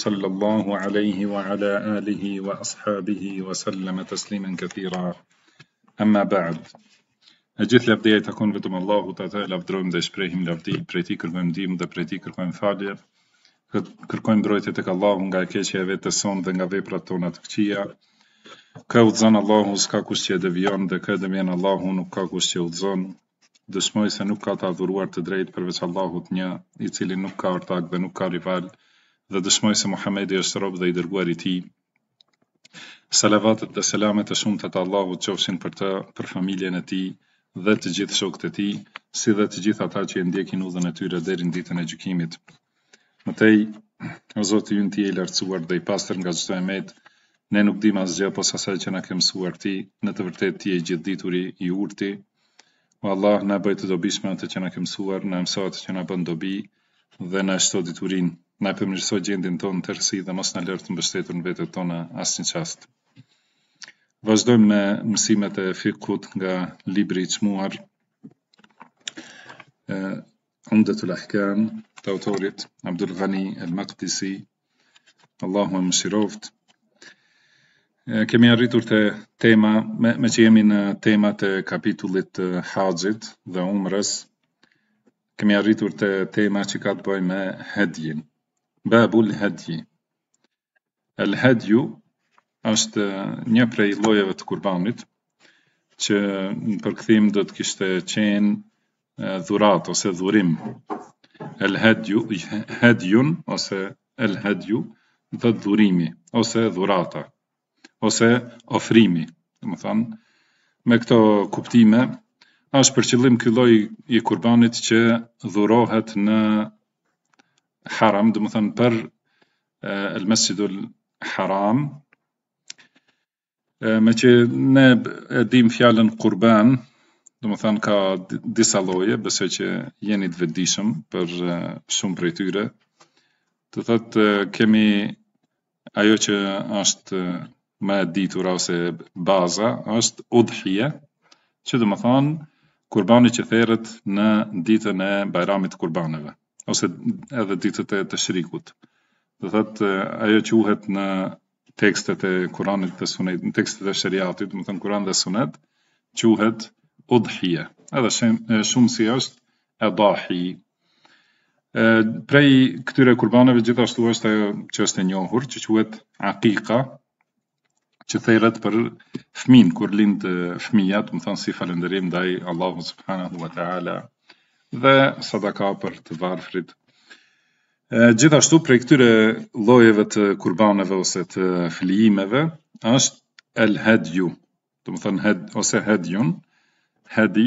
sallallahu alaihi wa ala alihi wa ashabihi wa sallama taslimen këthira. Amma ba'd. E gjithë lavdia i takon vetëm Allahu të ta lavdrojmë dhe shprejhim lavdi, prej ti kërkojmë ndihmë dhe prej ti kërkojmë falje, kërkojmë mbrojtje të Allahu nga e e vetes të son dhe nga veprat tona të këqia, Ka u dhënë Allahu s'ka kush që e devion dhe ka dëmjen Allahu nuk ka kush që u dëshmoj se nuk ka të adhuruar të drejt përveç Allahut një, i cili nuk ka ortak dhe nuk ka rival, dhe dëshmoj se Muhamedi është rob dhe i dërguar i ti. Salavatet dhe selamet të shumë të të qofshin për të, për familjen e ti dhe të gjithë shokët e ti, si dhe të gjithë ata që e ndjekin u dhe në tyre dheri në ditën e gjukimit. Mëtej, tej, o Zotë ju në ti e lartësuar dhe i pasër nga çdo e ne nuk dimë asgjë pas po asaj që na ke mësuar ti, në të vërtet ti e gjithë dituri i urti. O Allah, na bëjtë dobishme atë që na ke mësuar, na mëso atë që na bën dobi dhe na shto diturinë. Na e mirëso gjendin ton të rësi dhe mos në lërë të mbështetur në vetët tona asë një qastë. Vazdojmë me mësimet e fikut nga libri që muar, Unde të lahkan, të autorit, Abdul Ghani, El Maktisi, Allahu e Mëshiroft. Kemi arritur të tema, me që jemi në tema të kapitullit haqit dhe umrës, kemi arritur të tema që ka të bëj me hedjin. Babu l-hedji L-hedju është një prej lojeve të kurbanit që në përkëthim do të kishte qenë dhurat ose dhurim El-hedju, hedjun ose el-hedju dhe dhurimi ose dhurata ose ofrimi më thanë me këto kuptime është për qëllim këlloj i kurbanit që dhurohet në haram, dhe më thënë për el mesjidul haram, me që ne e dim fjallën kurban, dhe më thënë ka disa loje, bëse që jeni të vedishëm për shumë për e tyre, të thëtë kemi ajo që është me ditur ose baza, është udhije, që dhe më thënë, kurbani që theret në ditën e bajramit kurbaneve ose edhe ditët e të shrikut. Dhe thëtë, ajo që uhet në tekstet e Kuranit dhe Sunet, në tekstet e Shariatit, më thënë Kuran dhe Sunet, quhet Udhije, edhe shumë, shumë si është Edahi. E, prej këtyre kurbanëve, gjithashtu është ajo që është e njohur, që quhet Aqika, që thejret për fmin, kur lindë fmijat, më thënë si falenderim dhe Allahu subhanahu wa ta'ala, dhe sadaka për të varfrit. Gjithashtu prej këtyre lojeve të kurbaneve ose të flijimeve, është el hedju, të më thënë ose hedjun, hedi,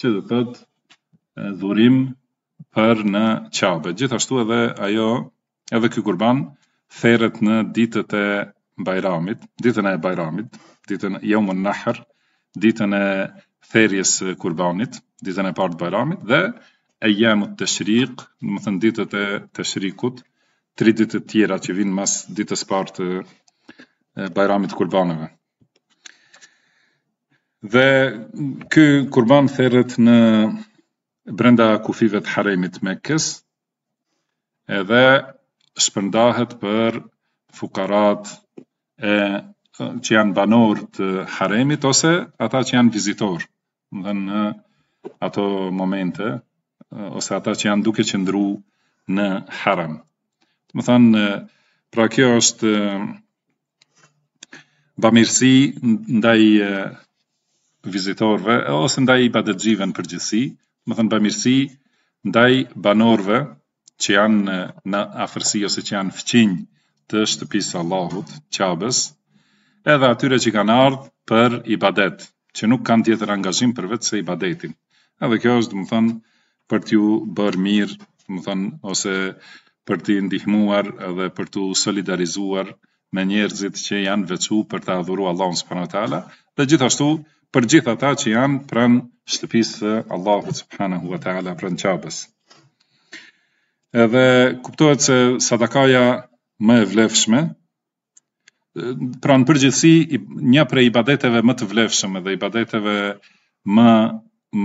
që të tëtë dhurim për në qabe. Gjithashtu edhe ajo, edhe kjo kurban, theret në ditët e bajramit, ditën e bajramit, ditën e jomën Nahr, ditën e therjes kurbanit, ditën e parë të bajramit dhe e jemë të shriq, në më thënë ditët e të shriqut, tri ditët tjera që vinë mas ditës partë të bajramit kurbanëve. Dhe kë kurban theret në brenda kufive të haremit me kës, edhe shpëndahet për fukarat e, që janë banor të haremit, ose ata që janë vizitorë dhe në ato momente, ose ata që janë duke ndru në haram. Më thanë, pra kjo është eh, bamirësi ndaj eh, vizitorve, ose ndaj i badetgjive në përgjithsi, më thanë bamirësi ndaj banorve që janë eh, në afërsi ose që janë fqinjë të shtëpisë Allahut, qabës, edhe atyre që kanë ardhë për i badetë që nuk kanë tjetër angazhim për vetë se i badetin. kjo është, më thënë, për t'ju bërë mirë, më thënë, ose për t'i ndihmuar edhe për t'u solidarizuar me njerëzit që janë vequ për t'a dhuru Allahun së përna t'ala, dhe gjithashtu për gjitha ta që janë pranë shtëpisë Allahu së përna hua t'ala pranë qabës. Edhe kuptohet se sadakaja më e vlefshme, pra në përgjithësi një prej ibadeteve më të vlefshëm dhe ibadeteve më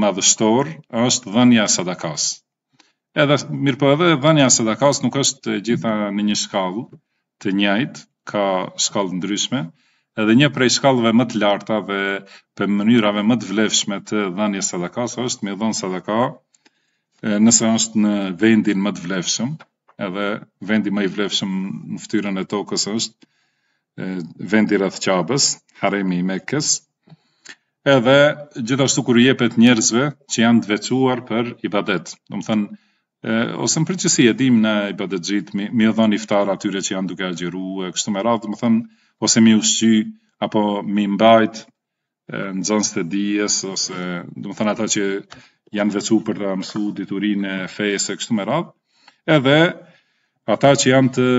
madhështor është dhënia e sadakas. Edhe po edhe dhënia e sadakas nuk është gjitha në një shkallë të njëjtë, ka shkallë ndryshme, edhe një prej shkallëve më të larta dhe për mënyrave më të vlefshme të dhënies së sadakas është me dhënë sadaka nëse është në vendin më të vlefshëm, edhe vendi më i vlefshëm në fytyrën e tokës është vendi rreth qabës, haremi i mekës, edhe gjithashtu kur jepet njerëzve që janë të vequar për ibadet. Do thënë, ose në përqësi e dim në ibadet gjitë, mi, mi iftar atyre që janë duke agjeru, kështu me radhë, do thënë, ose mi ushqy, apo mi mbajt në zonës të dijes, ose do thënë ata që janë vequ për të mësu diturinë, e fesë kështu me radhë, edhe ata që janë të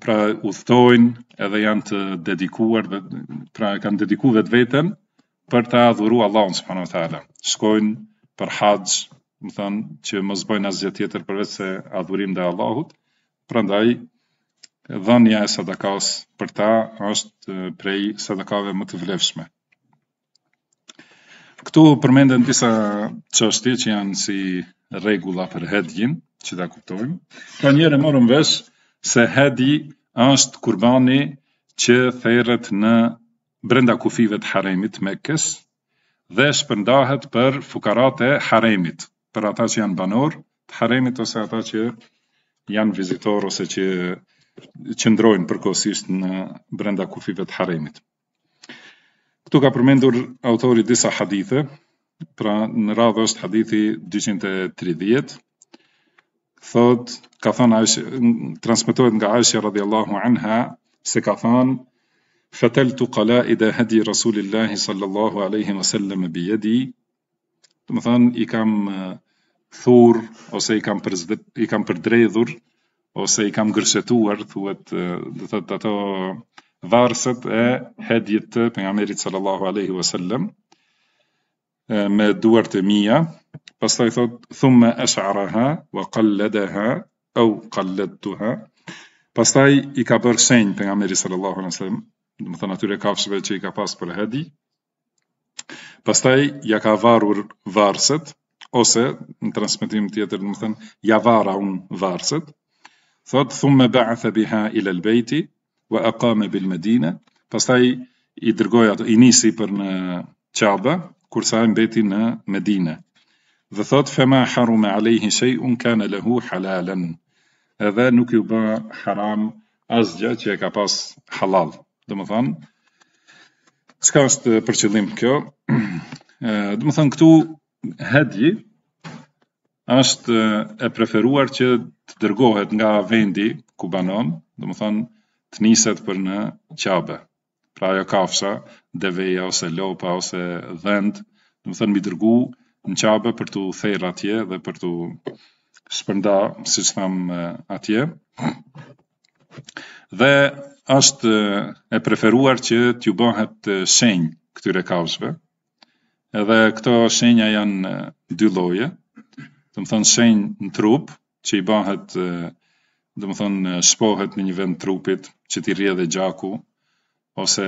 pra udhtojnë edhe janë të dedikuar dhe pra kanë dedikuar vetë për të adhuruar Allahun subhanahu wa taala. Shkojnë për haxh, më thënë që mos bëjnë asgjë tjetër përveç se adhurim ndaj Allahut. Prandaj dhënia e sadakas për ta është prej sadakave më të vlefshme. Këtu përmenden disa çështje që janë si regula për hedgjin, që da kuptojmë. Ka pra, njëre morën vesh, se hedi është kurbani që therët në brenda kufive të haremit mekës dhe shpërndahet për fukarate haremit, për ata që janë banor të haremit ose ata që janë vizitor ose që qëndrojnë përkosisht në brenda kufive të haremit. Këtu ka përmendur autori disa hadithe, pra në radhë është hadithi 230, thot ka thon ai transmetohet nga Aisha radhiyallahu anha se ka thon fateltu qalaida hadi rasulillahi sallallahu alaihi wasallam bi yadi do të thon i kam thur ose i kam përzdit, i kam përdredhur ose i kam gërshetuar, thuhet do të thot ato varset e të pejgamberit sallallahu alaihi wasallam me duart e mia pastaj thot thumma ashraha wa qalladaha au qalladtaha pastaj i ka bër shenj pejgamberi sallallahu alaihi wasallam do të thonë atyre kafshëve që i ka pas për hadi pastaj ja ka varur varset ose në transmetim tjetër do të thonë ja vara un varset thot thumma ba'atha biha ila al-bayt wa aqama bil madina pastaj i dërgoi ato i nisi për në qaba, kur ai mbeti në Medinë. Dhe thot fema harume alehi shej unë kane lehu halalen Edhe nuk ju bë haram asgja që e ka pas halal Dhe më thonë, qka është për qëllim kjo Dhe më thonë, këtu hedji është e preferuar që të dërgohet nga vendi ku banon Dhe më thonë, të niset për në qabe Pra ajo kafsha, deveja ose lopa ose dhënë, do të thënë mi dërgu në qabe për të therr atje dhe për të shpërnda, si që tham atje. Dhe është e preferuar që t'ju bëhet shenj këtyre kafshve. Edhe këto shenja janë dy loje, të më thonë shenj në trup, që i bëhet, të më thonë shpohet në një vend trupit, që t'i rrje dhe gjaku, ose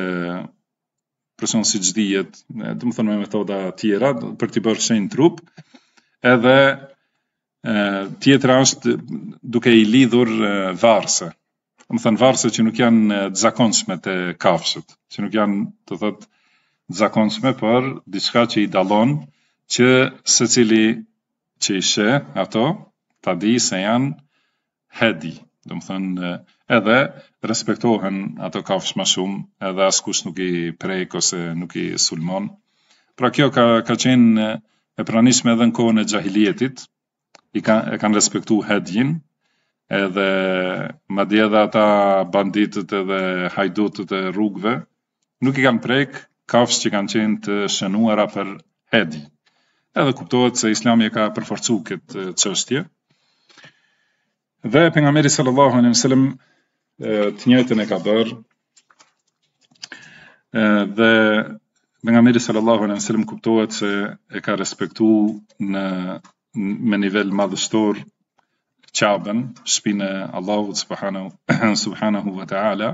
përshon si që dhijet, dhe më thonë me metoda tjera, për t'i bërë shenjë trup, edhe e, tjetëra është duke i lidhur e, varse, dhe më thonë varse që nuk janë të zakonshme të kafshët, që nuk janë të thotë të zakonshme për diçka që i dalon, që se cili që i shë ato, ta di se janë hedi, dhe më thonë edhe respektohen ato kafsh më shumë, edhe askush nuk i prek ose nuk i sulmon. Pra kjo ka ka qenë e pranishme edhe në kohën e xahilietit. I ka, e kanë respektu hedjin edhe ma dje edhe ata banditët edhe hajdutët e rrugve, nuk i kanë prek kafsh që kanë qenë të shënuara për hedhi. Edhe kuptohet se islami e ka përforcu këtë qështje. Dhe për nga meri sallallahu a.s të njëjtën e ka bërë. Dhe Nga pejgamberi sallallahu alaihi wasallam kuptohet se e ka respektu në me nivel madhështor Qabën, shpinë e Allahut subhanahu subhanahu wa taala,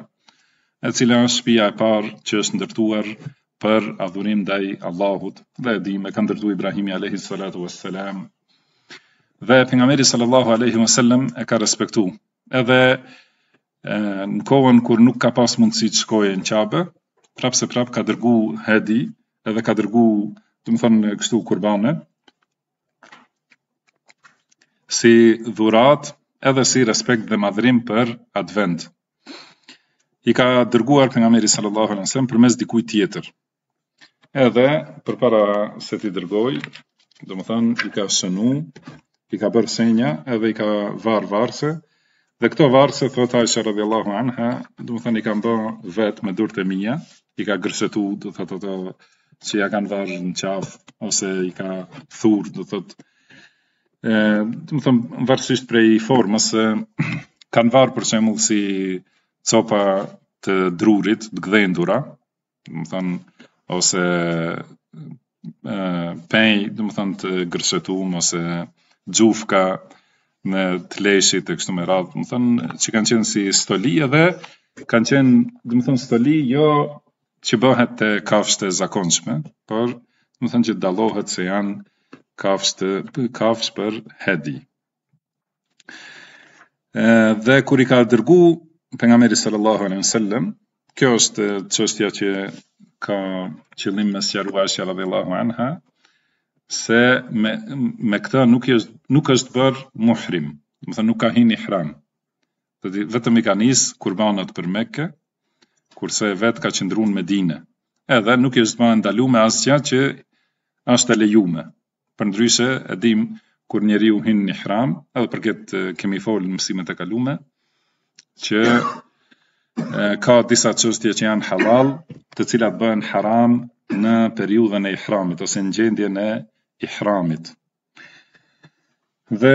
e cila është shpia e parë që është ndërtuar për adhurim ndaj Allahut. Dhe e dimë ka ndërtuar Ibrahimi alaihi salatu wassalam. Dhe pejgamberi sallallahu alaihi wasallam e ka respektu. Edhe në kohën kur nuk ka pas mundësi të shkojë në qabe, prapë se prapë ka dërgu hedi, edhe ka dërgu, të më thënë, kështu kurbane, si dhurat, edhe si respekt dhe madhrim për advent. I ka dërguar për nga meri sallallahu alesem për mes dikuj tjetër. Edhe, për para se ti dërgoj, do më thënë, i ka shënu, i ka bërë senja, edhe i ka varë varëse, Dhe këto varse, thot Aisha ajshë anha, du më thënë i kam bërë vetë me dur e mija, i ka grëshetu, du thëtë të që ja kanë varë në qafë, ose i ka thurë, du thëtë. Du më thënë, më varësisht prej formës, kanë varë për që si copa të drurit, të gdhendura, du më thënë, ose penjë, du më thënë, të grëshetu, ose gjufka, në të leshit të kështu me radhë, më thënë, që kanë qenë si stoli edhe, kanë qenë, dhe më thënë, stoli jo që bëhet të kafshtë e zakonshme, por, më thënë, që dalohet se janë kafshtë kafsh për hedi. E, dhe kur i ka dërgu, për nga meri sallallahu alim sallem, kjo është qështja që ka qëllim me sjaruashja radhe Allahu anha, se me me këtë nuk është nuk është bër muhrim, do të thonë nuk ka hyrë hram, ihram. Do vetëm i kanë nis kurbanat për meke, kurse vet ka qëndruar në Medinë. Edhe nuk i është bërë ndalu me asgjë që është e lejuar. Përndryshe e dim kur njeriu hyn në ihram, edhe për këtë kemi folë në mësimet e kalume, që e, ka disa çështje që janë halal, të cilat bëhen haram në periudhën e ihramit ose në gjendjen e ihramit. Dhe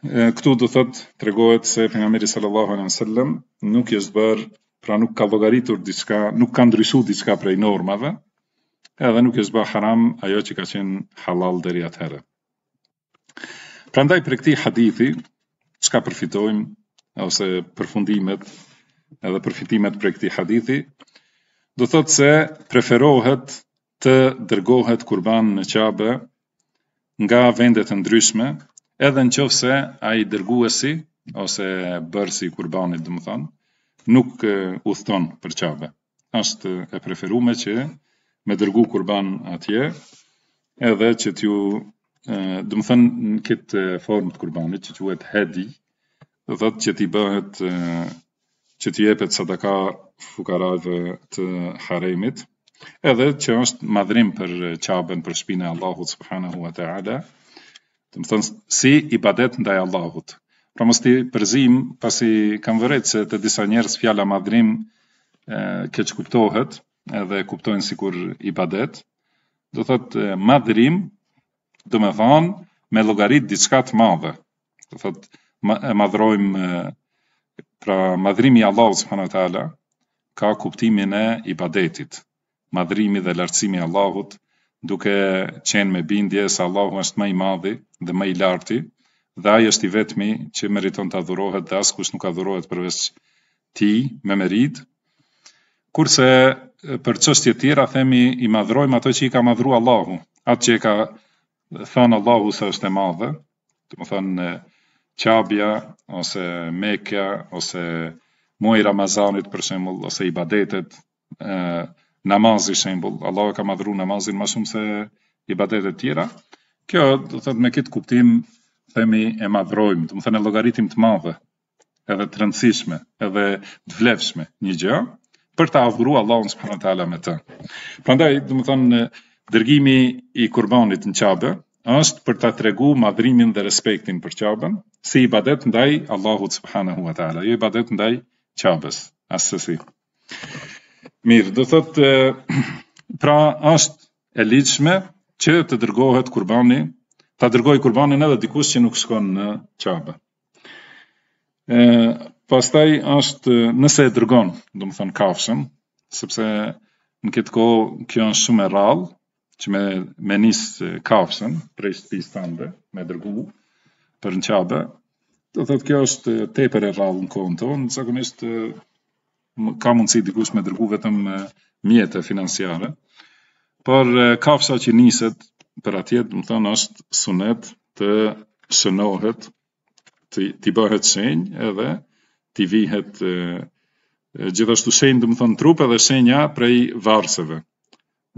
e, këtu do thot të se pejgamberi sallallahu alai sallam nuk e bërë, pra nuk ka logaritur diçka, nuk ka ndrysu diçka prej normave, edhe nuk e bërë haram ajo që ka qenë halal dheri atëherë. Pra ndaj për këti hadithi, që ka përfitojmë, ose përfundimet, edhe përfitimet për këti hadithi, do thot se preferohet të dërgohet kurban në qabe, nga vendet të ndryshme, edhe në ai a i dërguesi, ose bërësi i kurbanit, domethënë, nuk u për qave. Ashtë e preferume që me dërgu kurban atje, edhe që t'ju, dhe më në kitë formë të kurbanit, që t'ju e hedi, dhe dhe që t'i bëhet, që t'i jepet sadaka fukarave të haremit, edhe që është madhrim për qabën për shpinë e Allahut subhanahu wa ta'ala, të më thënë si i badet ndaj Allahut. Pra mos ti përzim, pasi kam vërejt se të disa njerës fjalla madhrim që kuptohet, edhe kuptojnë si kur i badet, do thëtë madhrim, do me thonë, me logarit diçka të madhe. Do thëtë, ma, madhrojmë, pra madhrimi Allahut subhanahu wa ta'ala, ka kuptimin e ibadetit madhrimi dhe lartësimi Allahut, duke qenë me bindje se Allahu është më i madhi dhe më i larti, dhe ai është i vetmi që meriton të adhurohet dhe askush nuk adhurohet përveç ti, me merit. Kurse për çështje tjera themi i madhrojmë ato që i ka madhruar Allahu, atë që i ka thënë Allahu se është e madhe, të më thënë qabja, ose mekja, ose muaj Ramazanit, për shemull, ose i badetet, e, namazi shembull, Allah e ka madhuruar namazin më shumë se ibadetet tjera. Kjo do të thotë me këtë kuptim themi e madhrojmë, do të thënë llogaritim të madhe, edhe të rëndësishme, edhe të vlefshme një gjë për ta adhuruar Allahun subhanahu wa taala me të. Prandaj, do të thonë dërgimi i kurbanit në Qabe është për ta tregu madhrimin dhe respektin për Qabën si ibadet ndaj Allahut subhanahu wa taala, jo ibadet ndaj Qabës, asësi. Mirë, do thotë pra është e ligjshme që të dërgohet kurbani, ta dërgoj kurbanin edhe dikush që nuk shkon në qabë. E, pastaj është nëse e dërgon, do më thonë kafshën, sepse në këtë kohë kjo është shumë e rallë, që me, me njësë kafshën, prej shtëpis të ndë, me dërgu për në qabë, do thotë kjo është teper e rallë në kohën tonë, në zakonishtë ka mundësi dikush me dërgu vetëm mjete financiare, por kafsha që niset për atjet, më thënë, është sunet të shënohet, të, të bëhet shenjë edhe të vihet e, gjithashtu shenjë, dëmë thënë, trupe dhe shenja prej varseve,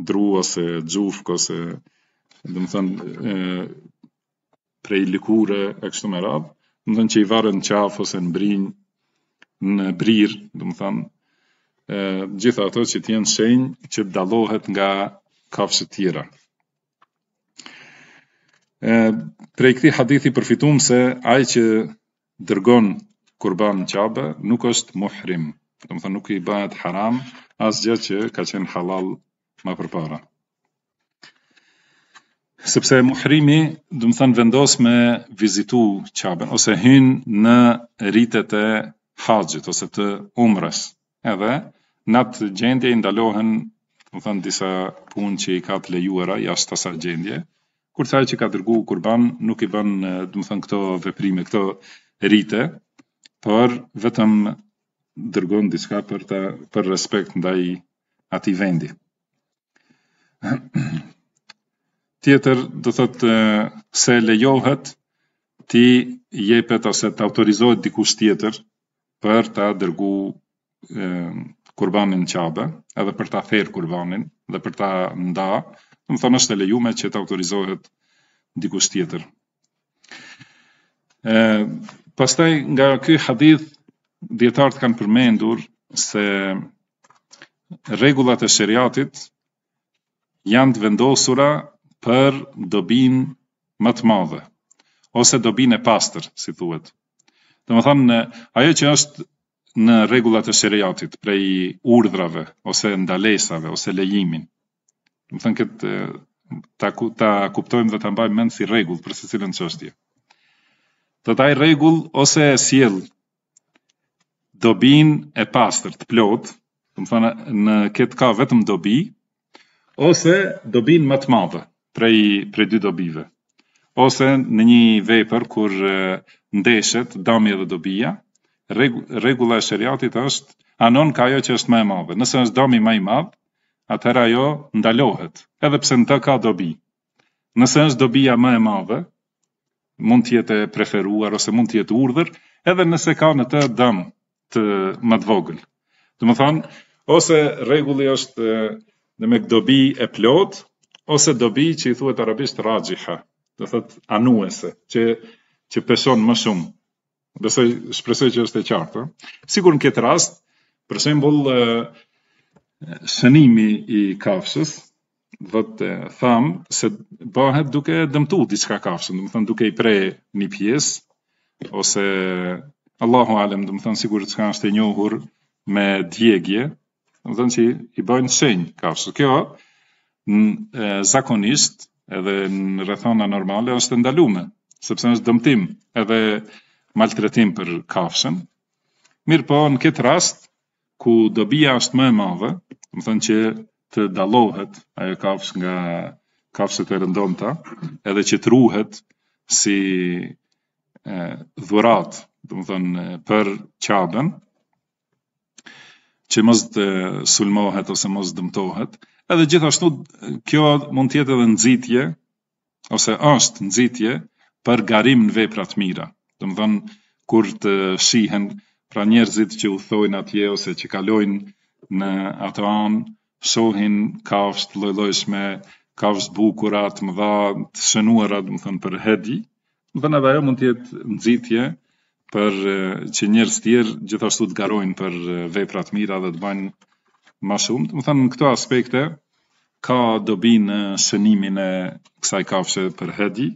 dru ose gjufk ose, dëmë thënë, e, prej likure e kështu me radhë, dëmë thënë që i varën qafë ose në brinjë, në brirë, dhe më thamë, gjitha ato që t'jenë shenjë që dalohet nga kafshët tjera. E, prej këti hadithi përfitum se aj që dërgon kurban në nuk është muhrim, dhe më thamë nuk i bëhet haram, asë gjë që ka qenë halal ma përpara. Sepse muhrimi, dhe më thënë, vendos me vizitu qabën, ose hynë në rritet e haxhit ose të umrës. Edhe në atë gjendje i ndalohen, do të thënë disa punë që i ka të lejuara jashtë asaj gjendje. Kur thaj që ka dërgu kurban, nuk i bën, do të thënë këto veprime, këto rite, por vetëm dërgon diçka për ta për respekt ndaj atij vendi. Tjetër do thotë se lejohet ti jepet ose të autorizohet dikush tjetër për të dërgu e, kurbanin qabe, edhe për të therë kurbanin, dhe për të nda, në më thonë është e lejume që të autorizohet dikush tjetër. E, pastaj nga këj hadith, djetartë kanë përmendur se regullat e shëriatit janë të vendosura për dobin më të madhe, ose dobin e pastër, si thuet. Dhe më në ajo që është në regullat e shëriatit, prej urdrave, ose ndalesave, ose lejimin, dhe më thanë këtë, ta, ta kuptojmë dhe ta mbajmë mend si regull, për se cilën që është Dhe taj regull, ose e siel, dobin e pastër, të plot, dhe më thanë, në këtë ka vetëm dobi, ose dobin më të madhe, prej, prej dy dobive ose në një vepër kur ndeshet dami dhe dobija, regula e shëriatit është anon ka ajo që është më e madhe. Nëse është dami më i madh, atëra ajo ndalohet, edhe pse në të ka dobi. Nëse është dobija më e madhe, mund të jetë preferuar ose mund të jetë urdhër, edhe nëse ka në të dëm të më të vogël. Do thonë, ose rregulli është në me dobi e plot, ose dobi që i thuhet arabisht rajiha, do thot anuese që që peson më shumë. Besoj shpresoj që është e qartë. Sigur në këtë rast, për shembull shënimi i kafshës do të tham se bëhet duke dëmtu diçka kafshën, do të thon duke i pre një pjesë ose Allahu alem, do të thon sigurisht çka është e njohur me djegje, do të thon që i bëjnë shenj kafshës. Kjo në, zakonisht edhe në rrethona normale është të ndalume, sepse është dëmtim edhe maltretim për kafshën. Mirë po, në këtë rast, ku dobija është më e madhe, më thënë që të dalohet ajo kafsh nga kafshët e rëndomta, edhe që të ruhet si dhurat, më thënë, për qabën, që mos të sulmohet ose mos dëmtohet. Edhe gjithashtu kjo mund të jetë edhe nxitje ose është nxitje për garim në vepra të mira. Do të thonë kur të shihen pra njerëzit që u thojnë atje ose që kalojnë në ato anë, shohin kafsh të lojlojshme, kafsh bukurat, më dha, të shënuarat, më thënë, për hedi, më thënë edhe ajo mund tjetë nëzitje për që njerëz tjerë gjithashtu të garojnë për veprat mira dhe të bëjnë më shumë. Do të thënë në këto aspekte ka dobi në shënimin e kësaj kafshe për hedhi.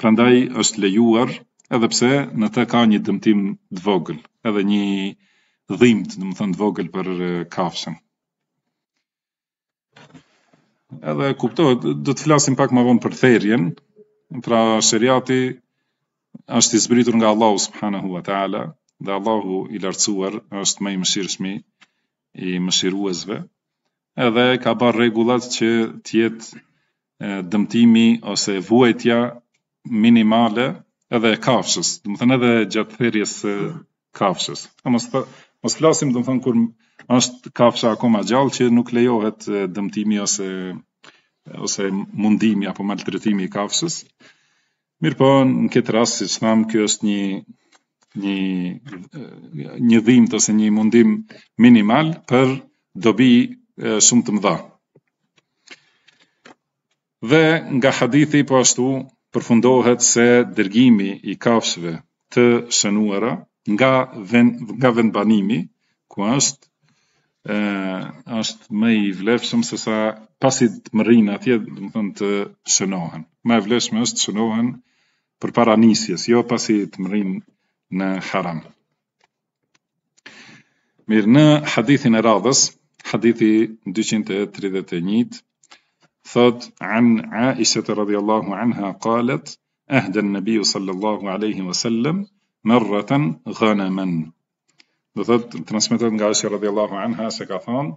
Prandaj është lejuar edhe pse në të ka një dëmtim të vogël, edhe një dhimbt, do të thënë të vogël për kafshën. Edhe kuptohet, do të flasim pak më vonë për therjen, pra seriati është i zbritur nga Allahu subhanahu wa taala dhe Allahu i lartësuar është më i mëshirshëm i mëshiruesve edhe ka bërë rregullat që të jetë dëmtimi ose vuajtja minimale edhe e kafshës, do të edhe gjatë thirrjes së kafshës. mos të mos flasim do të thonë kur është kafsha akoma gjallë që nuk lejohet dëmtimi ose ose mundimi apo maltretimi i kafshës. Mirë po, në këtë rast, si që thamë, kjo është një, një, një dhimë të një mundim minimal për dobi e, shumë të mëdha. Dhe nga hadithi po ashtu përfundohet se dërgimi i kafshve të shënuara nga ven, nga vendbanimi ku është ë është më i vlefshëm se sa pasi të mrin atje, do të thonë të shënohen. Më e vlefshme është të shënohen për para nisjes, jo pasi të mërin në haram. Mirë në hadithin e radhës, hadithi 231, thot, an Aisha e radhjallahu anha, kalet, ahden nëbiju sallallahu aleyhi vësallem, mërëten gënëmen. Dhe thot, transmitet nga Aisha e radhjallahu anha, se ka thonë,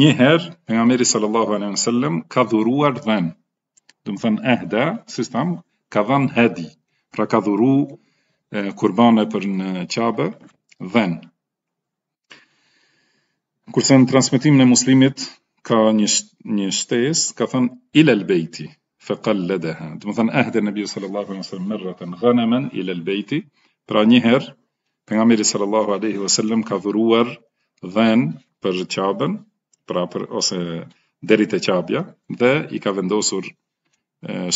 njëher, për nga meri sallallahu aleyhi vësallem, ka dhuruar dhenë. Dëmë thënë, ehda, si stamë, ka dhan hedi, pra ka dhuru e, kurbane për në qabë, dhen. Kurse në transmitim në muslimit, ka një, një shtes, ka thënë ilal bejti, fe kalle dhe Dhe më thënë ehde në biju sallallahu alaihi sallam, mërëtën gënemen ilel bejti, pra njëherë, për nga mirë sallallahu alaihi sallam, ka dhuruar dhen për qabën, pra për, ose derit e qabja, dhe i ka vendosur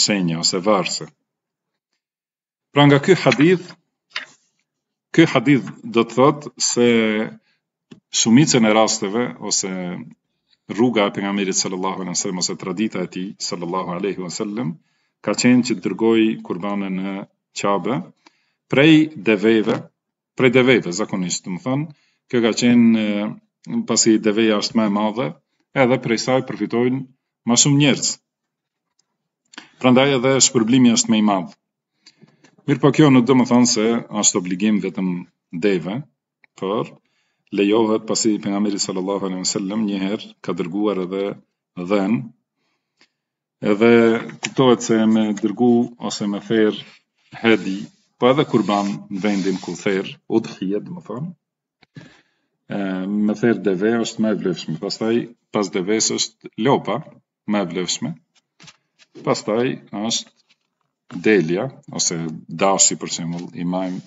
shenja, ose varse. Pra nga ky hadith, ky hadith do të thotë se shumicën e rasteve ose rruga e pejgamberit sallallahu alaihi wasallam ose tradita e tij sallallahu alaihi wasallam ka qenë që dërgoi kurbanën në Qabe prej deveve, prej deveve zakonisht, do të thënë, kjo ka qenë pasi deveja është më e madhe, edhe prej saj përfitojnë më shumë njerëz. Prandaj edhe shpërblimi është më i madh. Mirë po kjo në dëmë thonë se është obligim vetëm deve, për lejohet pasi për nga mirë sallallahu alim sallam njëherë ka dërguar edhe dhenë, edhe kuptohet se me dërgu ose me therë hedi, po edhe kurban në vendin ku therë, u të hje, dëmë thonë, me therë deve është me vlefshme, pastaj pas deves është lopa me vlefshme, pastaj është Delia, ose Dashi për shembull, i majm,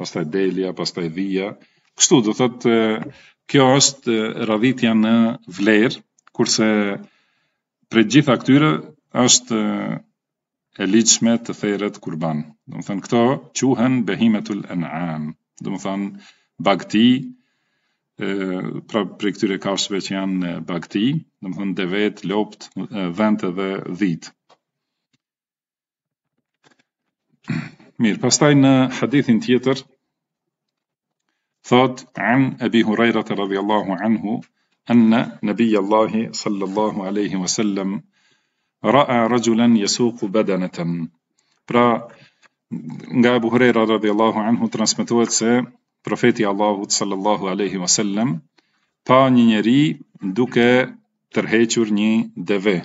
pastaj Delia, pastaj Dhia. Kështu do thotë kjo është radhitja në vlerë, kurse për gjitha këtyre është e liqme të theret kurban. Dhe më thënë, këto quhen behimetul en'am. Dhe më thënë, bagti, pra për këtyre kashve që janë bagti, dhe më thënë, devet, lopt, dhente dhe dhitë. Mirë, pastaj në hadithin tjetër, thot, an Ebi Hurajrat e radhjallahu anhu, anë nëbi Allahi sallallahu aleyhi wasallam, raa rajulan jesuku bedenetën. Pra, nga Ebu Hurajra radhjallahu anhu, transmitohet se profeti Allahut sallallahu aleyhi wasallam, pa një njeri duke tërhequr një deve.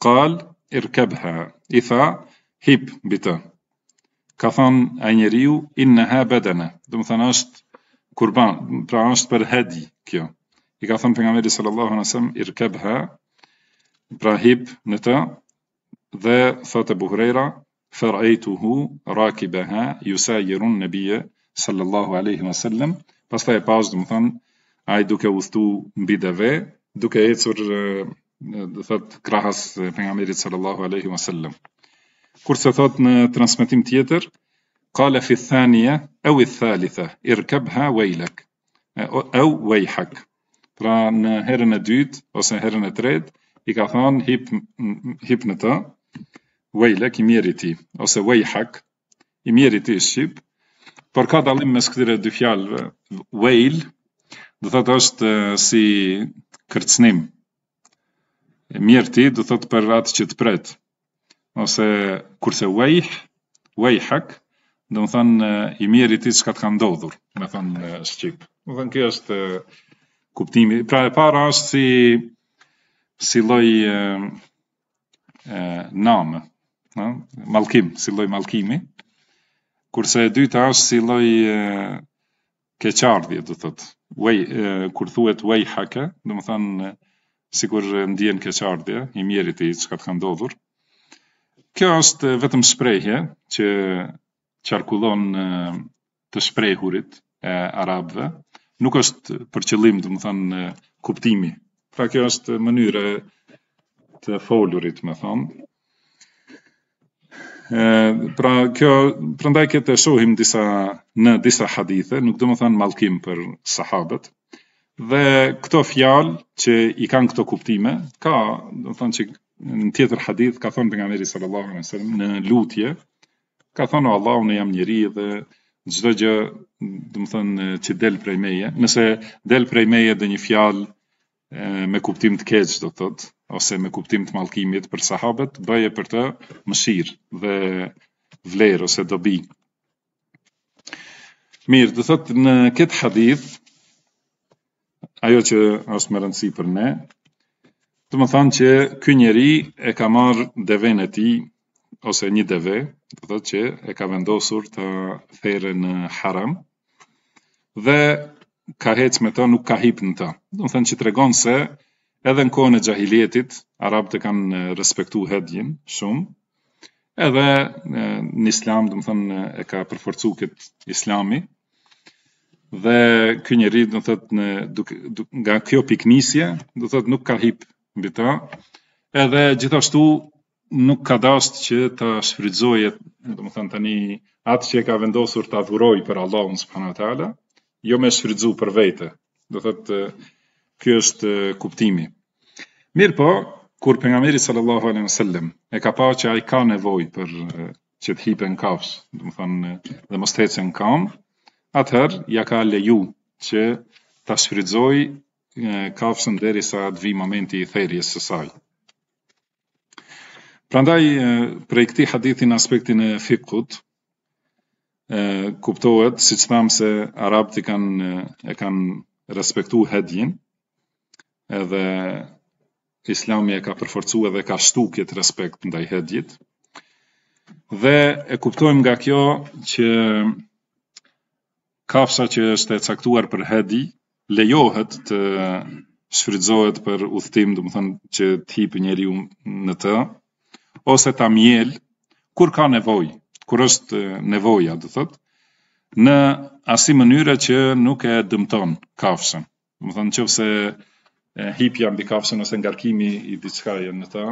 Kal, irkebha, ifa, tha, hip bitë ka thënë ai njeriu inna ha badana do të thonë është kurban pra është për hedi kjo i ka thënë pejgamberi sallallahu alaihi wasallam irkabha pra hip në të dhe thotë buhreira faraituhu rakibaha yusayirun nabiyya sallallahu alaihi wasallam pastaj e pas do të thonë ai duke udhtu mbi deve duke ecur do thot krahas pejgamberit sallallahu alaihi wasallam kurse thot në transmitim tjetër, kala fi thanje, au i thalitha, irkeb ha wejlek, au wejhak. Pra në herën e dytë, ose herën e tretë, i ka thonë, hip, hip në të, wejlek i mjeri ti, ose wejhak, i mjeri ti i shqip, por ka dalim mes këtire dy fjalëve, wejl, dhe thotë është si kërcnim, mjeri ti, dhe thotë për atë që të pretë, ose kurse wejh, wejhak, do më thënë i mjeri ti që ka të ka ndodhur, me thënë në Shqipë. Më thënë kjo është kuptimi. Pra e para është si, si loj e, e, namë, malkim, si loj malkimi, kurse e dyta është si loj e, keqardhje, du thëtë, wej, kur thuet wejhaka, do më thënë, sikur ndjen keqardhje, i mjeri ti që ka të ka ndodhur, Kjo është vetëm shprehje që qarkullon të shprehurit e arabëve, nuk është për qëllim, dhe më thënë, kuptimi. Pra kjo është mënyre të folurit, me thënë. Pra kjo, prandaj këtë shohim disa, në disa hadithe, nuk do më thënë malkim për sahabët, dhe këto fjalë që i kanë këto kuptime, ka, do më thënë që në tjetër hadith ka thënë pejgamberi sallallahu alaihi wasallam në lutje ka thënë o Allahu ne jam njeri dhe çdo gjë do të thënë që del prej meje nëse del prej meje dhe një fjalë me kuptim të keq do të thotë ose me kuptim të mallkimit për sahabët bëje për të mëshirë dhe vlerë ose dobi Mirë, do thotë në këtë hadith ajo që është më rëndësi për ne Të më thanë që këj njeri e ka marrë deven e ti, ose një deve, të dhe që e ka vendosur të there në haram, dhe ka hec me të, nuk ka hip në të. Të më thanë që të regonë se edhe në kohën e gjahiljetit, arabët e kanë respektu hedjin shumë, edhe në islam, të më thanë, e ka përforcu këtë islami, dhe kë njeri, të më nga kjo piknisje, të thotë nuk ka hip mbi ta, edhe gjithashtu nuk ka dasht që të shfridzoje, do tani, atë që ka vendosur ta dhuroj për Allahun së jo me shfridzu për vete, do thotë kjo është kuptimi. Mirë po, kur për nga sallallahu alim sallim, e ka pa që a i ka nevoj për që të hipen në kafsh, do më thënë dhe mos tece në kam, atëherë ja ka leju që ta shfridzoj kafshën deri sa të vi momenti i therjes së saj. Prandaj, prej këti hadithin aspektin e fikut, kuptohet, si që thamë se Arabët i kanë, e kanë respektu hedjin, edhe islami e ka përforcu edhe ka shtu këtë respekt ndaj hedjit, dhe e kuptojmë nga kjo që kafsa që është e caktuar për hedjit, lejohet të shfrytëzohet për udhtim, do të thonë që të hipë njeriu në të ose ta mjel kur ka nevojë, kur është nevoja, do thotë, në asnjë mënyrë që nuk e dëmton kafshën. Do të thonë nëse hipja mbi kafshën ose ngarkimi i diçka jo në të,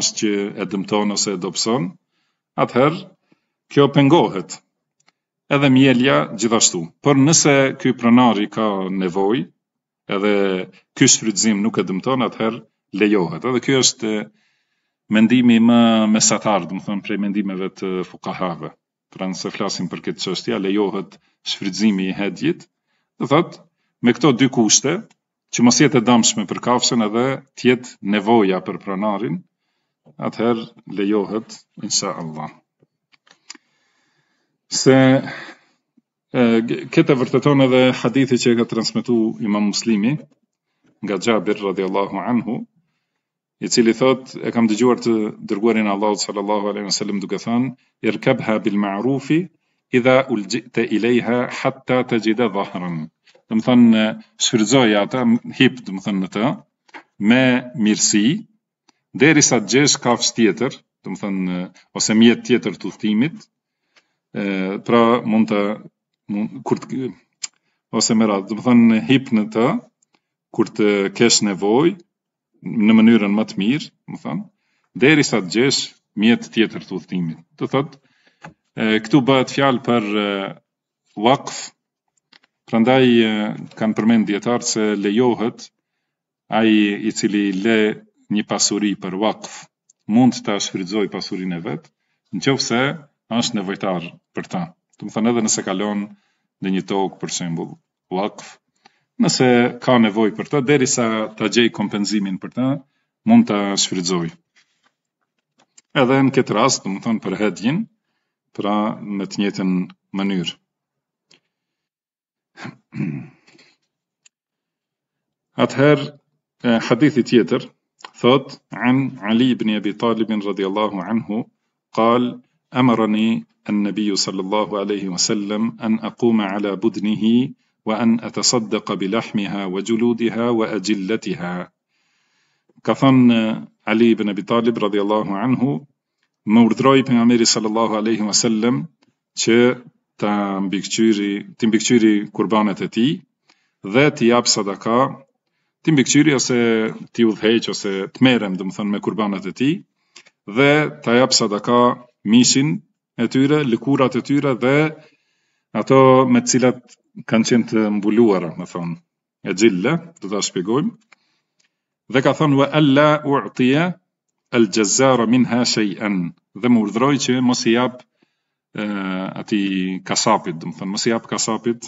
as që e dëmton ose e dobson, atëherë kjo pengohet, edhe mjelja gjithashtu. Por nëse ky pronari ka nevojë, edhe ky shfrytëzim nuk e dëmton, atëherë lejohet. Edhe ky është mendimi më mesatar, do të prej mendimeve të fuqahave. Pra nëse flasim për këtë çështje, lejohet shfrytëzimi i hedhjit, do thot me këto dy kushte, që mos jetë dëmshme për kafshën edhe të jetë nevoja për pronarin, atëherë lejohet inshallah se këta këtë e vërteton edhe hadithi që e ka transmitu imam muslimi nga Gjabir radiallahu anhu i cili thot e kam dëgjuar të dërguarin Allahu sallallahu alaihi wasallam duke thënë irkabha bil ma'ruf idha uljita ilayha hatta tajida dhahran do të thonë shfrytzoj ata hip do të thonë atë me mirësi derisa sa gjesh kafsh tjetër do të thonë ose mjet tjetër të udhtimit E, pra mund të, mund, kur të, ose më radhë, dhe më thënë hip në të, kur të kesh nevoj, në mënyrën më të mirë, më thënë, deri sa të gjesh mjetë tjetër të Do Të thëtë, këtu bëhet fjalë për e, prandaj e, kanë përmend dietar se lejohet ai i cili le një pasuri për wakf, mund të ashtë frizoj pasurin e vetë, në se është nevojtar për ta. Të më thënë edhe nëse kalon në një tokë për shembul lakf, nëse ka nevoj për ta, deri sa ta gjej kompenzimin për ta, mund të shfridzoj. Edhe në këtë rast, të më thënë për hedjin, pra në të njëjtën mënyrë. Atëherë, hadithi tjetër, thot, an Ali ibn Abi Talibin radhiyallahu anhu, kalë, Amarani an-Nabi sallallahu alaihi wasallam an aquma ala budnihi wa an atasaddaq bi lahmiha wa juludihha wa ajillatiha. Kafan Ali ibn Abi Talib radiyallahu anhu, më urdhroi pejgamberi sallallahu alaihi wasallam që ta mbikëçiri, timbikçiri qurbanet e ti dhe të jap sadaka, timbikçiri ose ti udhhej ose të merrem domthon me qurbanet e ti dhe të jap sadaka Mishin e tyre, lëkurat e tyre dhe ato me të cilat kanë qenë të mbuluara, më thonë. E gjille, të ta shpjegojmë. Dhe ka thonë, wa alla u'tia al gjezara min ha en, dhe më urdhroj që mos i jap ati kasapit, dhe mos i jap kasapit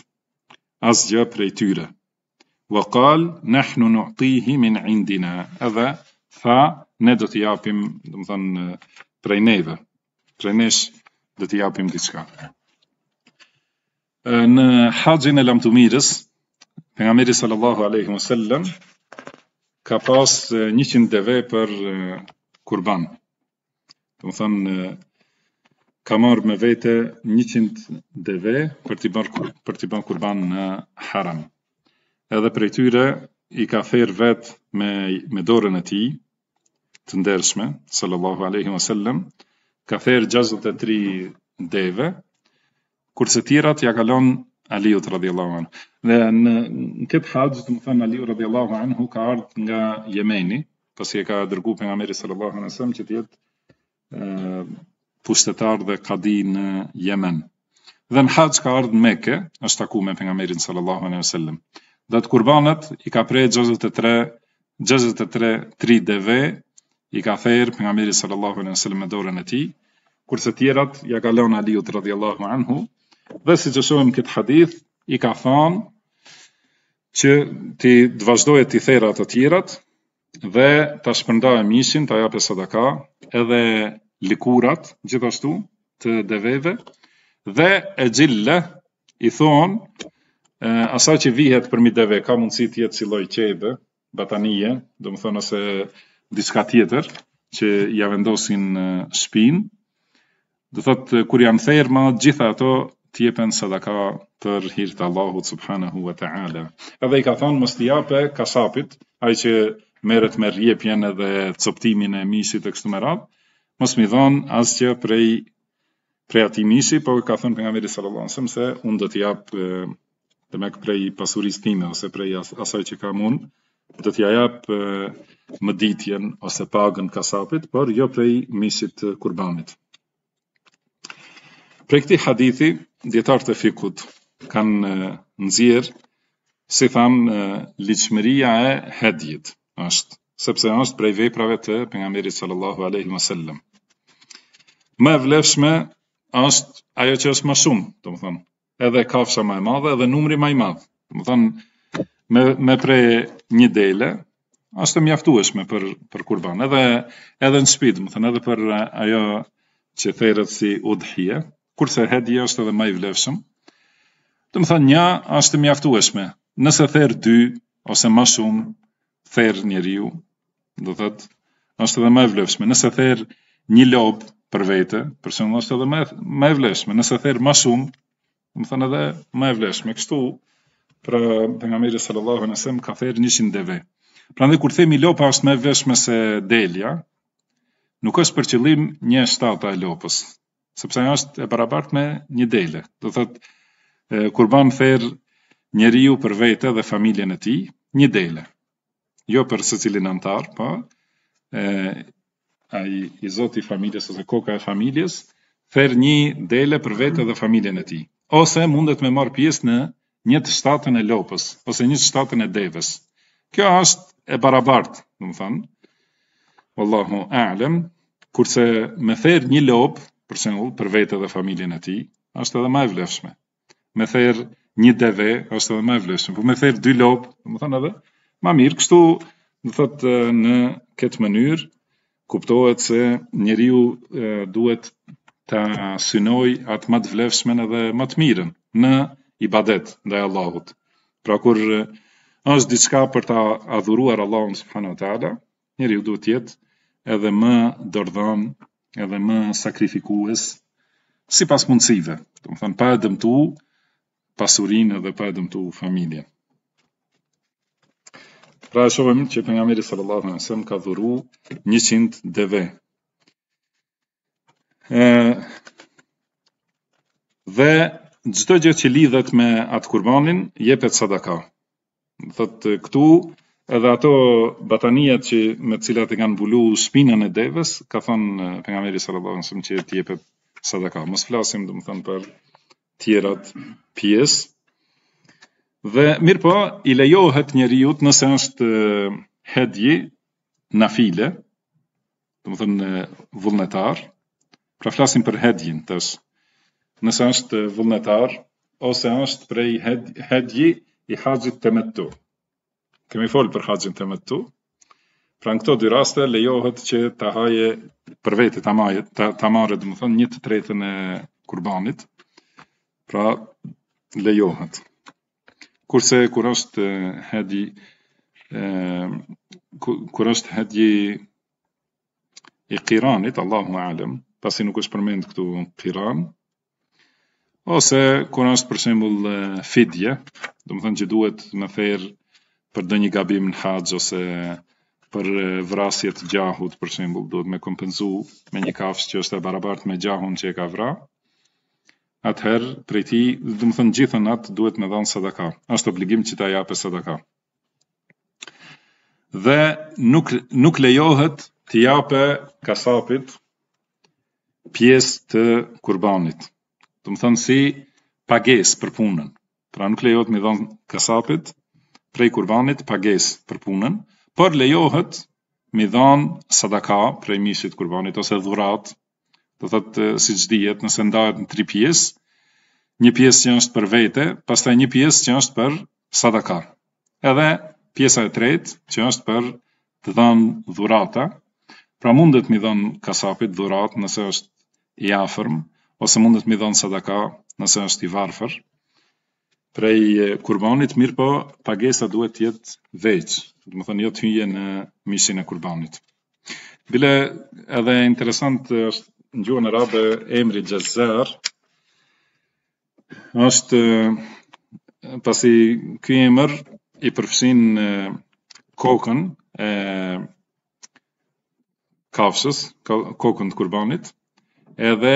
asgjë gjë prej tyre. Wa kal, nehnu në u'tihi min indina, edhe tha, ne do t'i japim, prej neve plenish dhe t'i japim diçka. Në haqin e lamtumirës, pejgamberi nga sallallahu aleyhi wasallam ka pas 100 deve për kurban. Të më thënë, ka marrë me vete 100 deve për t'i bërë për t'i bën kurban në haram. Edhe për e tyre, i ka ferë vetë me, me dorën e ti, të ndershme, sallallahu aleyhi wasallam ka therë 63 deve, kurse tjerat ja kalon Aliut radhiyallahu anhu. Dhe në, në këtë haxh, do të thënë Aliut, radhiyallahu anhu ka ardhë nga Jemeni, pasi e ka dërguar pejgamberi sallallahu alaihi wasallam që të jetë ë pushtetar dhe kadi në Jemen. Dhe në haxh ka ardhë në Mekë, është takuar me pejgamberin sallallahu alaihi wasallam. Dhe të kurbanat i ka prerë 63 63 3 deve i ka thër pejgamberi sallallahu alaihi wasallam dorën e tij, kurse tjerat ja ka lënë Aliut radhiyallahu anhu, dhe siç e shohim këtë hadith, i ka thënë që ti të vazhdoje të thërra të tjerat dhe ta e mishin, ta japë sadaka, edhe likurat gjithashtu të deveve dhe e gjille i thonë asa që vihet për mi deve ka mundësi tjetë si qebe, batanije, do më thonë ose diska tjetër, që ja vendosin shpin, dhe thotë, kur jam therë, ma gjitha ato tjepen sadaka për hirtë të Allahut subhanahu wa ta'ala. Edhe i ka thonë, mos t'i jape kasapit, ai që meret me rjepjen edhe coptimin e misit e kështu më radhë, mos mi thonë as që prej, prej ati misi, po ka thonë për nga meri sallallahu se unë do t'i jap dhe me këprej pasuris time, ose prej asaj që ka munë, do t'ja jap mditjen ose pagën kasapit, por jo prej misit të kurbanit. Prej këti hadithi, dietar të fikut kanë nëzirë, si fam liçmëria e hadithit, është sepse është prej veprave të pejgamberit sallallahu alaihi wasallam. Më vlefshme është ajo që është më shumë, domethënë, edhe kafsha më e madhe, edhe numri më i madh. Domethënë, me, me prej një dele, është të mjaftueshme për, për kurban, edhe, edhe në do më thënë, edhe për eh, ajo që therët si udhije, kurse hedhje është edhe më i vlefshëm, të më thënë, një është të mjaftueshme, nëse therë dy, ose ma shumë, therë një riu, do thëtë, është edhe më i vlefshme, nëse therë një lobë për vete, për është edhe më i vlefshme, nëse therë ma shumë, më thënë edhe ma i vlefshme, kështu, për pejgamberi sallallahu alaihi wasallam ka thënë 100 deve. Prandaj kur themi lopa është më veshme se delja, nuk është për qëllim 1/7 e lopës, sepse ajo është e barabartë me një dele. Do thotë kur bën therr njeriu për vete dhe familjen e tij, një dele. Jo për secilin antar, po e ai i zot i familjes ose koka e familjes, therr një dele për vete dhe familjen e tij. Ose mundet me marr pjesë në një të shtatën e lopës, ose një të shtatën e devës. Kjo është e barabartë, në më thanë, Allahu a'lem, kurse me therë një lopë, për shembull, për vete dhe familjen e ti, është edhe ma e vlefshme. Me therë një deve, është edhe ma e vlefshme, Për me therë dy lopë, domethënë më edhe, ma mirë, kështu, në thëtë në ketë mënyrë, kuptohet se njeriu duhet ta synoj atë më të vlefshmen edhe më të mirën në ibadet ndaj Allahut. Pra kur është diçka për ta adhuruar Allahun subhanahu wa taala, njeriu duhet të jetë edhe më dordhëm, edhe më sakrifikues sipas mundësive. Do të thonë pa e dëmtu pasurinë dhe pa e dëmtu familjen. Pra e shohim që pejgamberi sallallahu alaihi wasallam ka dhuru 100 deve. Ë dhe çdo gjë që lidhet me atë kurbanin, jepet sadaka. Do thot këtu edhe ato bataniat që me të cilat i kanë bulu spinën e devës, ka thënë pejgamberi sallallahu alajhi wasallam që jepet sadaka. Mos flasim thënë për tjerat pjesë. Dhe mirë po, i lejohet njeriut të nëse është hedhje nafile, thënë vullnetar. Pra flasim për hedjin tës nëse është vullnetar ose është prej hedhi i haxhit të mëtu. Kemi fol për haxhin të mëtu. Pra në këto dy raste lejohet që ta haje për vete ta marrë, ta marrë domethënë 1/3 të kurbanit, Pra lejohet. Kurse kur është hedhi kur është hedhi i qiranit Allahu alem pasi nuk është përmend këtu qiran ose kur është për shembull fidje, do të thonë që duhet më ferr për ndonjë gabim në haxh ose për vrasje të gjahut për shembull duhet me kompenzu me një kafshë që është e barabartë me gjahun që e ka vrarë. Atëherë, prej ti, dhe thënë gjithën atë, duhet me dhanë sadaka. Ashtë obligim që ta jape sadaka. Dhe nuk, nuk lejohet të jape kasapit pjesë të kurbanit të më thënë si pages për punën. Pra nuk lejohet me dhënë kasapit, prej kurbanit, pages për punën, për lejohet me dhënë sadaka prej misit kurbanit, ose dhurat, të thëtë eh, si gjdijet, nëse ndajet në tri pjesë, një pjesë që është për vete, pas të një pjesë që është për sadaka. Edhe pjesa e tretë që është për të dhënë dhurata, pra mundet me dhënë kasapit dhurat nëse është i afërmë, ose mundet mi dhonë sadaka nëse është i varfër, prej kurbanit, mirë po pagesa duhet jetë veç, dhe më thënë jo të hyje në mishin e kurbanit. Bile edhe interesant është në gjuhën në rabë emri Gjezer, është pasi këj emër i përfësin kokën e kafshës, kokën të kurbanit, edhe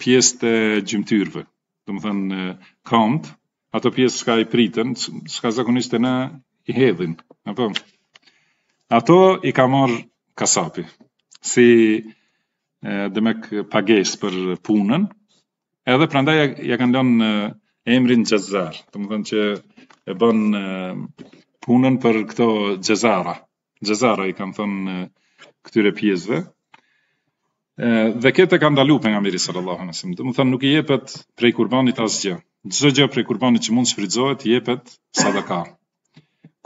pjesë të gjymtyrve, të më thënë ato pjesë shka i pritën, shka zakonisht në i hedhin. Apo? Ato i ka morë kasapi, si dhe me pages për punën, edhe prandaj ja, ja kanë lënë emrin Gjezar, të më thënë që e bënë punën për këto Gjezara. Gjezara i kanë thënë këtyre pjesëve, dhe këtë e ka ndalu për nga mirë sallallahu alaihi wasallam. Do të thonë nuk i jepet prej kurbanit asgjë. Çdo gjë prej kurbanit që mund shfrytëzohet i jepet sadaka.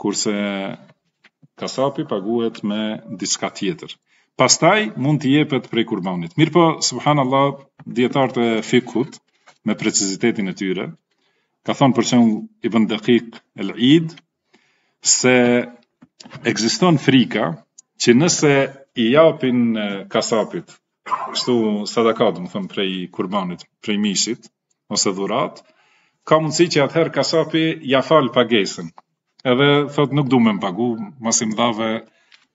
Kurse kasapi paguhet me diçka tjetër. Pastaj mund të jepet prej kurbanit. Mirë po, subhanallah, djetarët fikut, me precizitetin e tyre, ka thonë për qënë i bëndëkik el id, se egziston frika që nëse i japin kasapit kështu sadaka do të them prej kurbanit, prej mishit ose dhurat, ka mundësi që atëherë kasapi ja fal pagesën. Edhe thotë nuk duam të pagu, mos i mdhave,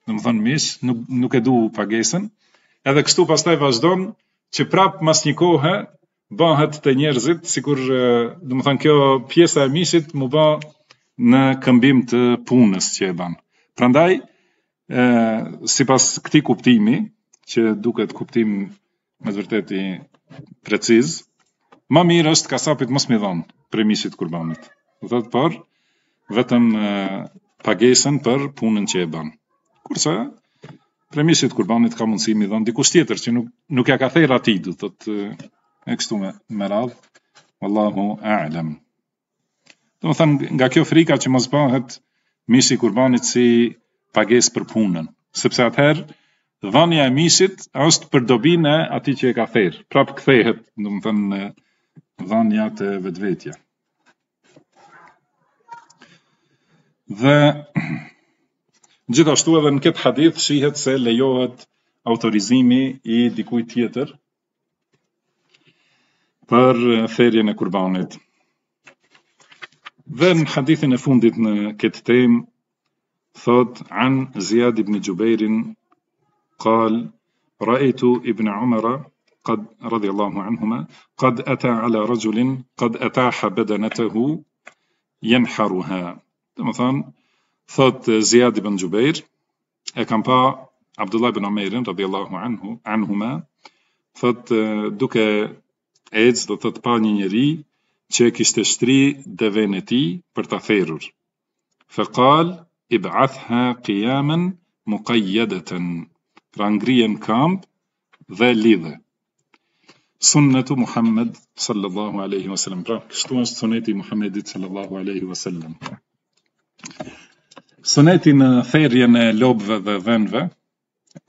do të them mish, nuk nuk e du pagesën. Edhe kështu pastaj vazhdon që prap mas një kohë bëhet te njerëzit, sikur do të them kjo pjesa e mishit mu bë në këmbim të punës që e bën. Prandaj, ë sipas këtij kuptimi, që duket kuptim me të vërtet i preciz. Më mirë është kasapit mos më dhon premisit kurbanit. Do thotë por vetëm e, pagesën për punën që e bën. Kurse premisit kurbanit ka mundësi mi dhon dikush tjetër që nuk nuk ja ka thënë atij, do thotë e kështu me, me radhë. Wallahu a'lam. Do të thënë nga kjo frika që mos bëhet mishi kurbanit si pagesë për punën, sepse atëherë dhënia e misit është për dobinë e atij që e ka thirrë. Prap kthehet, domethënë dhënia të vetvetja. Dhe gjithashtu edhe në këtë hadith shihet se lejohet autorizimi i dikujt tjetër për thirrjen e qurbanit. Dhe në hadithin e fundit në këtë temë thot an Ziad ibn Jubairin قال رايت ابن عمر قد رضي الله عنهما قد اتى على رجل قد اتاح بدنته ينحرها تمام ثوت زياد بن جبير كان با عبد الله بن عمر رضي الله عنه عنهما ثوت دوك ايدز دو ثوت با ني نيري تشي كيشته شتري دفن تي برتا ثيرور فقال ابعثها قياما مقيده pra ngrihen kamp dhe lidhe. Sunnetu Muhammed sallallahu alaihi wasallam. Pra kështu është suneti Muhammedit sallallahu alaihi wasallam. Suneti në therrjen e lobëve dhe dhënve,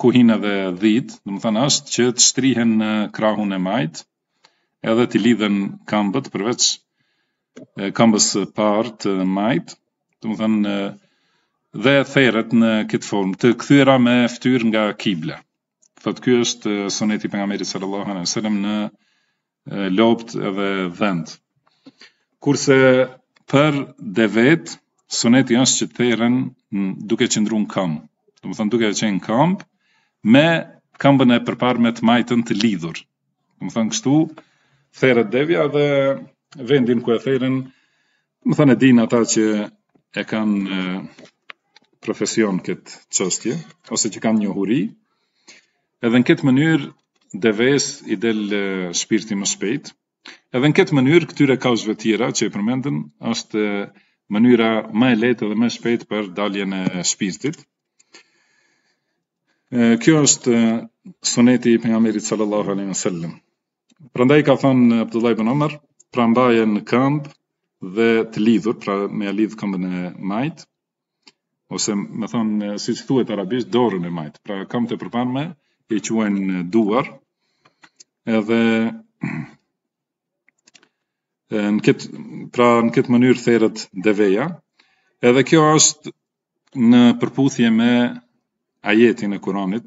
ku dhe dhitë, dhit, do të thonë është që të shtrihen në krahun e majtë, edhe të lidhen këmbët përveç këmbës së parë të majtë, do të thonë dhe theret në këtë formë, të këthyra me ftyr nga kibla. Thotë, kjo është soneti për nga meri sallallahu anë sallam në lopt dhe vend. Kurse për devet, soneti është që theren duke qëndru në kam. Të më thënë duke qenë në kam, me kambën e përpar me të majtën të lidhur. Të më thënë kështu, theret devja dhe vendin ku e theren, të më thënë e din ata që e kanë profesion këtë qështje, ose që kanë një huri, edhe në këtë mënyrë dëves i del shpirti më shpejt, edhe në këtë mënyrë këtyre kauzve tjera që i përmendën është mënyra më e letë dhe më shpejt për daljen e shpirtit. Kjo është suneti i pejgamberit sallallahu alaihi wasallam. Prandaj ka thënë Abdullah ibn Omar, pra në këmbë dhe të lidhur, pra me lidh këmbën e majtë, ose më thonë, si që thuet arabisht, dorën e majtë. Pra, kam të përpanme, i quajnë duar, edhe në këtë, pra, në këtë mënyrë theret deveja, edhe kjo është në përputhje me ajetin e Kuranit,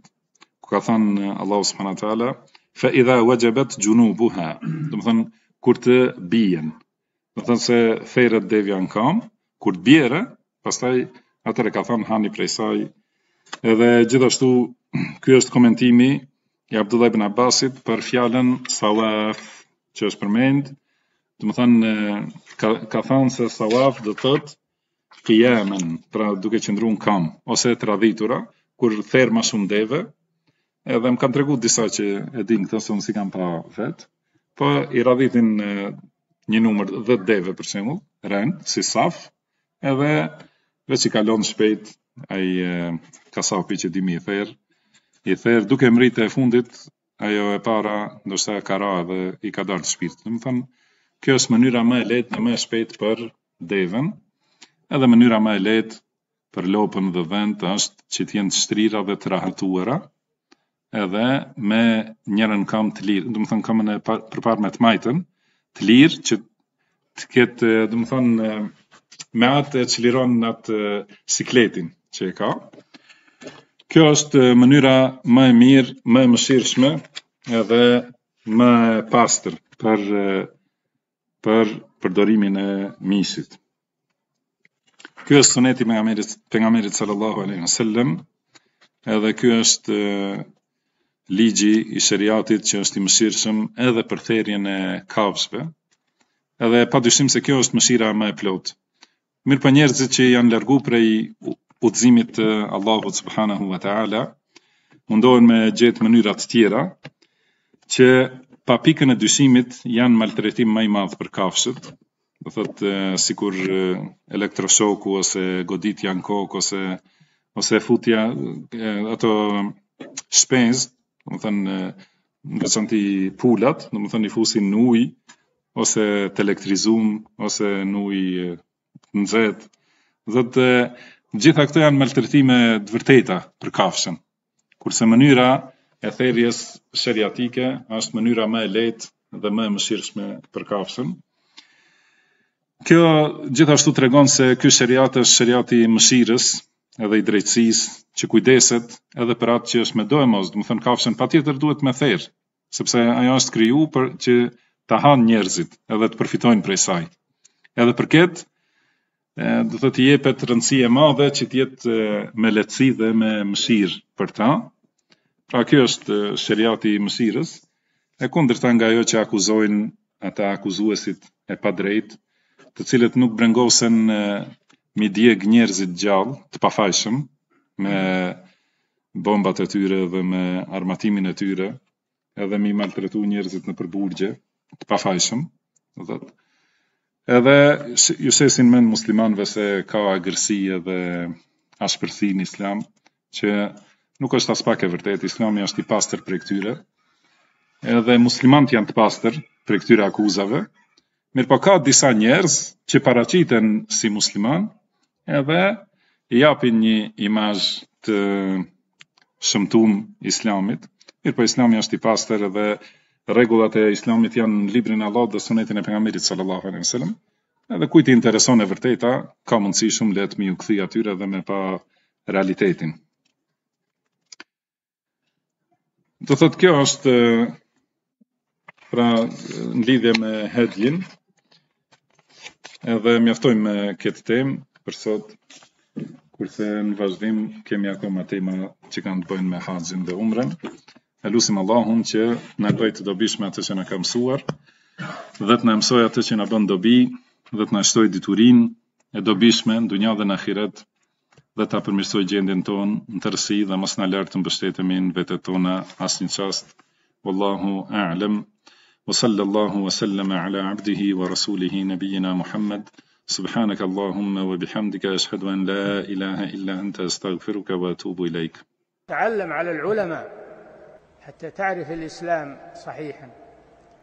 ku ka thënë Allahu subhanahu wa fa idha wajabat junubuha, do të thonë kur të bien. Do të thonë se ferat në kam, kur të bjerë, pastaj atër e ka thënë hani prej saj. Edhe gjithashtu, kjo është komentimi i Abdullaj ibn Abbasit për fjallën Sawaf, që është përmend, të më thënë, ka, ka thënë se Sawaf dhe të të jemen, pra duke që ndru në kam, ose të radhitura, kur therr ma shumë deve, edhe më kanë të regu disa që e din këtë, se si kam pa vetë, po i radhitin një numër dhe deve, për shemull, rënë, si saf, edhe dhe që kalon shpejt, ai kasau për që dimi i therë, i therë duke më rritë e fundit, ajo e para, ndoshta e kara dhe i ka dalë shpirtin. shpirtë. Në më thëmë, kjo është mënyra më e letë më e shpejt për devën, edhe mënyra më e letë për lopën dhe vend është që jenë shtrira dhe të rahatuara, edhe me njërën kam të lirë, dhe më thëmë, kamën e përparme të majtën, të lirë që të ketë, dhe me atë e qiliron në atë sikletin që e ka. Kjo është mënyra më e mirë, më e mëshirëshme edhe më e pastër për, për përdorimin e misit. Kjo është suneti me amerit, për nga merit sallallahu alaihi wasallam, edhe kjo është ligji i shëriatit që është i mëshirshëm edhe për therjen e kafshve, edhe pa dyshim se kjo është mëshira më e plotë. Mirë për njerëzit që janë lërgu prej udhëzimit të Allahut subhanahu wa taala, mundohen me gjetë mënyra të tjera që pa pikën e dyshimit janë maltretim më i madh për kafshët. Do thotë sikur elektroshoku ose godit janë kokë ose ose futja ato shpenz, do më thënë nga santi pulat, do më thënë i fusin në ujë ose të elektrizum ose në ujë nxehtë. Dhe të gjitha këto janë maltretime të vërteta për kafshën. Kurse mënyra e therjes shëriatike është mënyra më e lehtë dhe më e mëshirshme për kafshën. Kjo gjithashtu të regon se kjo shëriat është shëriati mëshirës edhe i drejtsis që kujdeset edhe për atë që është me do e mos, dhe më thënë kafshën, pa tjetër duhet me therë, sepse ajo është kryu për që të hanë njerëzit edhe të përfitojnë prej saj. Edhe përket, do të të jepet rëndësi e madhe që të jetë me lehtësi dhe me mëshirë për ta. Pra kjo është shëriati i mëshirës, e kundërta nga jo që akuzojnë ata akuzuesit e pa të cilët nuk brengosen mi djeg njerëzit gjallë të pafajshëm me bombat e tyre dhe me armatimin e tyre edhe mi maltretu njerëzit në përburgje të pafajshëm, dhe të Edhe ju sesin si muslimanëve se ka agresi edhe ashpërthi në islam, që nuk është as pak e vërtet, islami është i pastër për e këtyre, edhe muslimantë janë të pastër për e këtyre akuzave, mirë po ka disa njerëz që paraqiten si musliman, edhe i japin një imaj të shëmtum islamit, mirë po islami është i pastër edhe rregullat e islamit janë në librin e Allahut dhe sunetin e pejgamberit sallallahu alaihi wasallam. Edhe kujt i intereson e vërteta, ka mundësi shumë lehtë mi u kthy atyre dhe me pa realitetin. Do thotë kjo është pra në lidhje me Hedlin. Edhe mjaftojmë me këtë temë për sot kurse në vazhdim kemi akoma tema që kanë të bëjnë me hazin dhe Umrën. E lusim Allahun që në bëjt të dobish me atë që në kam suar, dhe të në mësoj atë që në bënd dobi, dhe të në shtoj diturin e dobishme, në dunja dhe në akiret, dhe të apërmishtoj gjendin ton në tërsi dhe mos në lartë të mbështetemi në vetët tona asnjë një qast. Wallahu a'lem, wa sallallahu wa sallam ala abdihi wa rasulihi nabijina Muhammed, subhanak Allahumme wa bihamdika ashadu an la ilaha illa anta astaghfiruka wa atubu ilaik. Ta'allam ala l'ulama, حتى تعرف الإسلام صحيحا